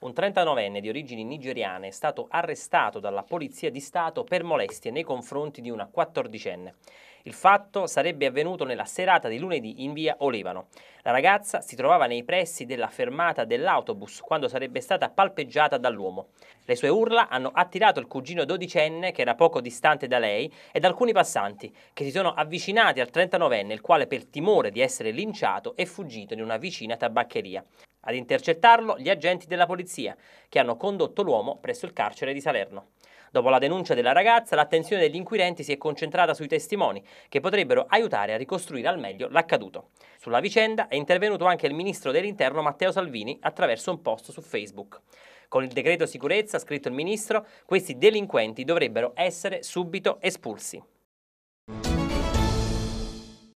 Un 39enne di origini nigeriane è stato arrestato dalla Polizia di Stato per molestie nei confronti di una 14enne. Il fatto sarebbe avvenuto nella serata di lunedì in via Olevano. La ragazza si trovava nei pressi della fermata dell'autobus quando sarebbe stata palpeggiata dall'uomo. Le sue urla hanno attirato il cugino 12enne che era poco distante da lei ed alcuni passanti che si sono avvicinati al 39enne il quale per timore di essere linciato è fuggito in una vicina tabaccheria. Ad intercettarlo gli agenti della polizia, che hanno condotto l'uomo presso il carcere di Salerno. Dopo la denuncia della ragazza, l'attenzione degli inquirenti si è concentrata sui testimoni, che potrebbero aiutare a ricostruire al meglio l'accaduto. Sulla vicenda è intervenuto anche il ministro dell'Interno Matteo Salvini attraverso un post su Facebook. Con il decreto sicurezza, scritto il ministro, questi delinquenti dovrebbero essere subito espulsi.